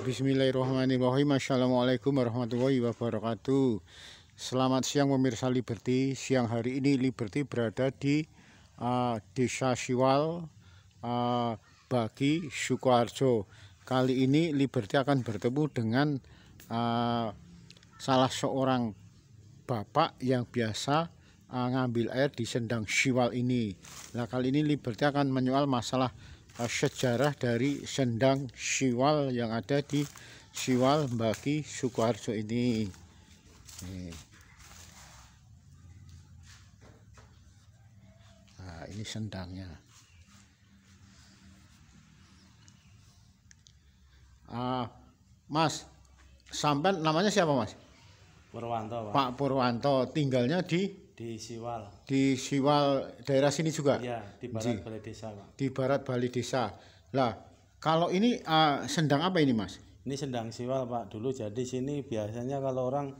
Bismillahirrahmanirrahim Assalamualaikum warahmatullahi wabarakatuh Selamat siang pemirsa Liberty Siang hari ini Liberty berada di uh, Desa Siwal uh, Bagi Sukoharjo Kali ini Liberty akan bertemu dengan uh, Salah seorang bapak yang biasa uh, ngambil air di sendang Siwal ini Nah kali ini Liberty akan menyoal masalah sejarah dari sendang siwal yang ada di siwal bagi Sukoharjo ini. Nah, ini sendangnya. Ah, mas, sampai namanya siapa mas? Purwanto. Pak, Pak Purwanto tinggalnya di di Siwal. Di Siwal daerah sini juga. Iya, di barat Ji. Bali Desa, Pak. Di barat Bali Desa. Lah, kalau ini uh, sendang apa ini, Mas? Ini sendang Siwal, Pak. Dulu jadi sini biasanya kalau orang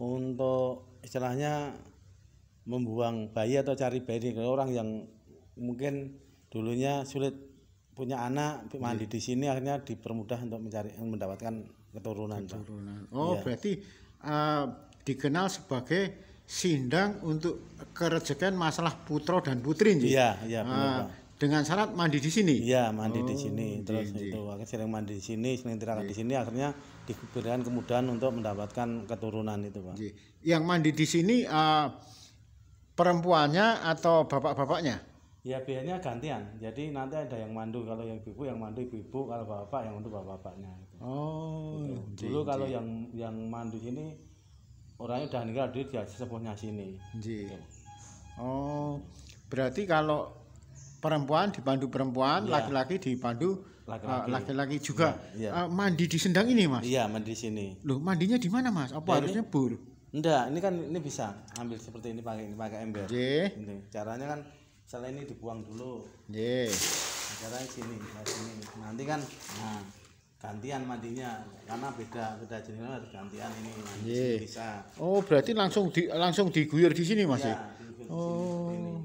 untuk istilahnya membuang bayi atau cari bayi kalau orang yang mungkin dulunya sulit punya anak iya. mandi di sini akhirnya dipermudah untuk mencari mendapatkan keturunan. Keturunan. Pak. Oh, ya. berarti uh, dikenal sebagai sindang untuk kerejekan masalah putra dan putri nih. Iya, iya Uh, dengan syarat mandi di sini. Iya, mandi oh, di sini. Iya, Terus di, iya. itu akhirnya sering mandi di sini, sering tirakat di iya. sini akhirnya diberikan kemudahan untuk mendapatkan keturunan itu, Pak. Di. Yang mandi di sini uh, perempuannya atau bapak-bapaknya? Ya biasanya gantian. Jadi nanti ada yang mandu kalau yang ibu yang mandu ibu-ibu, kalau bapak yang untuk bapak-bapaknya. Oh. Gitu. Dulu kalau yang yang mandu sini orangnya udah nikah dia dia sepuhnya sini gitu. oh berarti kalau perempuan dipandu perempuan iya. laki-laki ya. dipandu laki-laki uh, juga ya, ya. Uh, mandi di sendang ini mas iya mandi di sini loh mandinya di mana mas apa ya, nah, harus ini, enggak ini kan ini bisa ambil seperti ini pakai ini pakai ember Jee. ini caranya kan setelah ini dibuang dulu Jee. Nah, caranya sini nah sini nanti kan nah gantian mandinya karena beda beda jenis harus gantian ini yeah. Iya. bisa oh berarti langsung di langsung diguyur di sini masih. Iya, ya, oh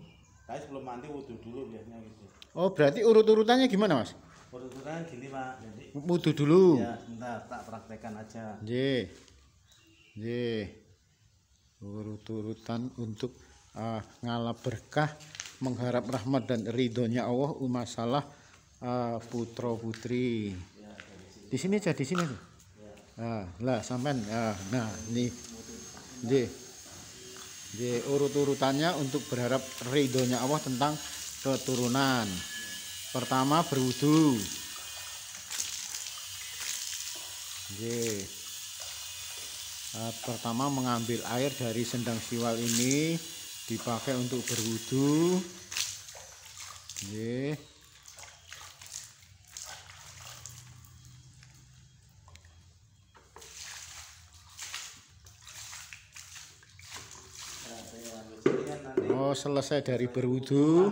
tapi sebelum mandi wudhu dulu biasanya gitu oh berarti urut urutannya gimana mas urut urutannya gini pak jadi wudhu dulu ya sebentar tak praktekkan aja J. Iya. J. urut urutan untuk uh, ngalap berkah mengharap rahmat dan ridhonya Allah salah uh, ah, putra putri di sini aja, di sini aja. Nah, lah sampean nah, nah ini di di urut-urutannya untuk berharap ridhonya Allah tentang keturunan. Pertama berwudu. Nggih. Ah, pertama mengambil air dari sendang siwal ini dipakai untuk berwudu. Nggih. selesai dari berwudu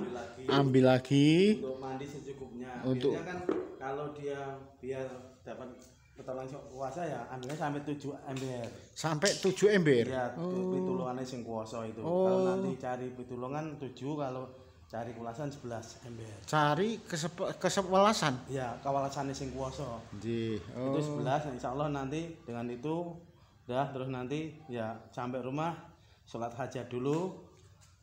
ambil lagi untuk mandi secukupnya untuk kan kalau dia biar dapat betul langsung puasa ya ambilnya sampai tujuh ember sampai tujuh ember ya oh. pitulungannya sing kuasa itu oh. kalau nanti cari pitulungan tujuh kalau cari kulasan sebelas ember cari kesep ya kawalasannya sing kuasa Di. Oh. itu sebelas insya Allah nanti dengan itu dah terus nanti ya sampai rumah sholat hajat dulu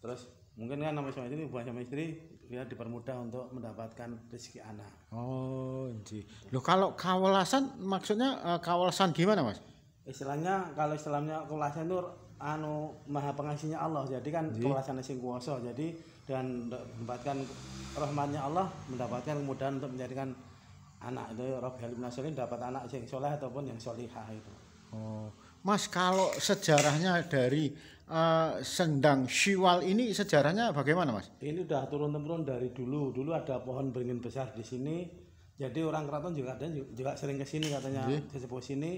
terus mungkin kan nama suami istri hubungan suami istri biar dipermudah untuk mendapatkan rezeki anak oh ji lo kalau kawalasan maksudnya uh, eh, kawalasan gimana mas istilahnya kalau istilahnya kawalasan itu anu maha pengasihnya Allah jadi kan kawalasan sing kuasa jadi dan mendapatkan rahmatnya Allah mendapatkan kemudahan untuk menjadikan anak itu Rob Halim Nasurin dapat anak yang soleh ataupun yang solihah itu oh Mas kalau sejarahnya dari uh, sendang Siwal ini sejarahnya bagaimana Mas? Ini udah turun temurun dari dulu. Dulu ada pohon beringin besar di sini. Jadi orang keraton juga ada juga sering ke sini katanya ke iya. sini.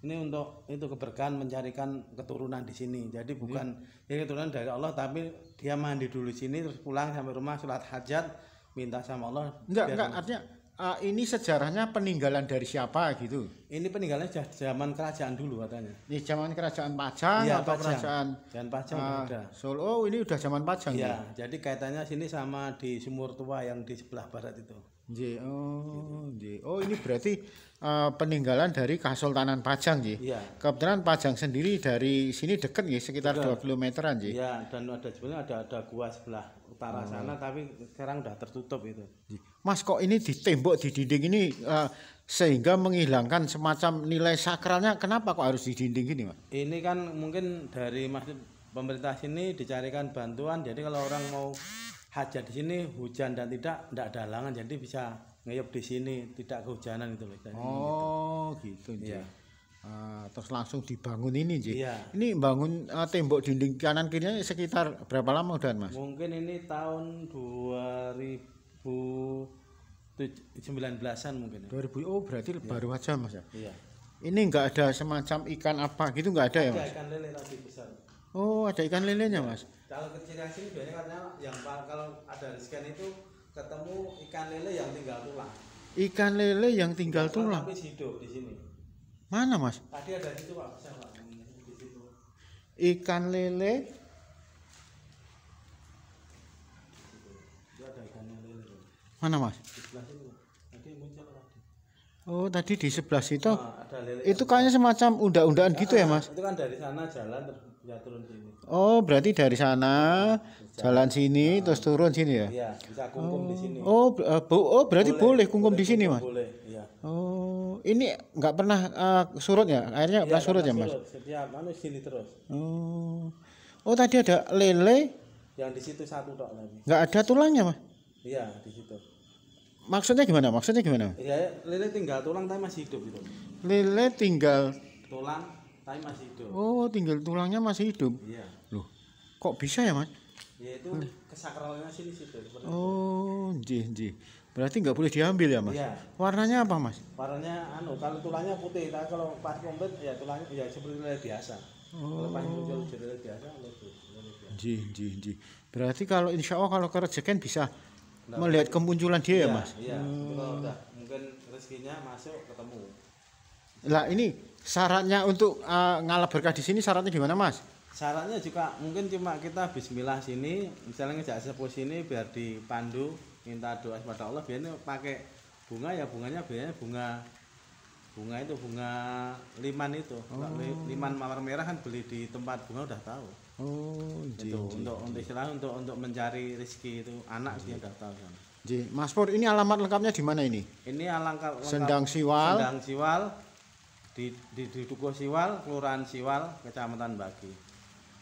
Ini untuk itu keberkahan mencarikan keturunan di sini. Jadi iya. bukan ini keturunan dari Allah tapi dia mandi dulu di sini terus pulang sampai rumah sholat hajat minta sama Allah. Enggak, enggak artinya uh, ini sejarahnya peninggalan dari siapa gitu? Ini peninggalan zaman kerajaan dulu katanya. Ini zaman kerajaan Pajang ya, atau Pajang. kerajaan Zaman Pajang uh, udah. Solo oh, ini udah zaman Pajang ya, ya. jadi kaitannya sini sama di sumur tua yang di sebelah barat itu. J, oh, gitu. oh ini berarti uh, peninggalan dari Kasultanan Pajang Ya. Kebetulan Pajang sendiri dari sini deket ya sekitar dua kilometeran Ya dan ada sebenarnya ada ada gua sebelah utara oh. sana tapi sekarang udah tertutup itu. Mas kok ini di tembok di dinding ini uh, sehingga menghilangkan semacam nilai sakralnya kenapa kok harus di dinding gini Mas? Ini kan mungkin dari masjid pemerintah sini dicarikan bantuan jadi kalau orang mau hajat di sini hujan dan tidak tidak ada halangan jadi bisa ngeyop di sini tidak kehujanan itu. loh. Oh gitu. gitu. Ya. Uh, terus langsung dibangun ini sih. Iya. Ini bangun uh, tembok dinding kanan kirinya sekitar berapa lama udah Mas? Mungkin ini tahun 2000 2019-an mungkin ya. 2000 oh berarti ya. baru aja Mas ya. Iya. Ini enggak ada semacam ikan apa gitu enggak ada, ada ya Mas? Ada ikan lele tapi besar. Oh, ada ikan lelenya iya. Mas. Kalau ke Cina sini biasanya karena yang kalau ada sekian itu ketemu ikan lele yang tinggal tulang. Ikan lele yang tinggal ikan tulang. Tapi hidup di sini. Mana Mas? Tadi ada situ Pak, bisa Pak. Ikan lele Mana mas? Oh tadi di sebelah situ. Nah, itu kayaknya semacam undang-undangan gitu ya mas? Itu kan dari sana jalan turun sini. Oh berarti dari sana jalan, sini nah. terus turun sini ya? Iya bisa oh. di sini. Oh, eh, oh berarti boleh, boleh kungkum di sini mas? Iya. Oh ini nggak pernah uh, surut ya? Airnya iya, pernah surut ya mas? Anu, oh oh tadi ada lele. Yang di situ satu dok lagi. Nggak ada tulangnya mas? iya di situ maksudnya gimana maksudnya gimana Iya, lele tinggal tulang tapi masih hidup gitu lele tinggal tulang tapi masih hidup oh tinggal tulangnya masih hidup iya loh kok bisa ya mas ya itu kesakralnya sih di situ oh jih jih berarti nggak boleh diambil ya mas iya. warnanya apa mas warnanya anu kalau tulangnya putih tapi kalau pas komplit ya tulangnya ya seperti lele biasa oh. kalau pas oh. muncul jadi ya lele biasa lele jih jih jih berarti kalau insya Allah kalau kerejekan bisa melihat kemunculan dia iya, ya mas iya hmm. udah mungkin rezekinya masuk ketemu lah ini syaratnya untuk uh, ngalap berkah di sini syaratnya gimana mas syaratnya juga mungkin cuma kita Bismillah sini misalnya ngejak sepuh sini biar dipandu minta doa kepada Allah ini pakai bunga ya bunganya biasanya bunga bunga itu bunga liman itu oh. liman mawar merah kan beli di tempat bunga udah tahu Oh, itu untuk untuk istilah untuk untuk mencari rezeki itu anak dia daftar kan. Jih. Mas Pur, ini alamat lengkapnya di mana ini? Ini alangkah lengkap, Sendang Siwal. Sendang Siwal di di, di Dukuh Siwal, Kelurahan Siwal, Kecamatan Bagi.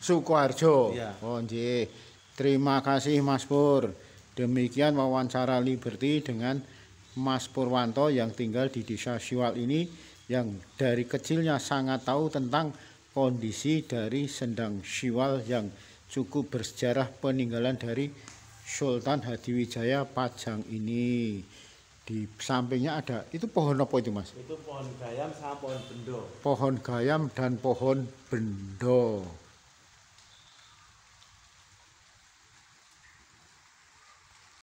Sukoharjo. Iya. Oh, jih. Terima kasih Mas Pur. Demikian wawancara Liberty dengan Mas Purwanto yang tinggal di desa Siwal ini yang dari kecilnya sangat tahu tentang kondisi dari Sendang Siwal yang cukup bersejarah peninggalan dari Sultan Hadiwijaya Pajang ini. Di sampingnya ada itu pohon apa itu mas? Itu pohon gayam sama pohon bendo. Pohon gayam dan pohon bendo.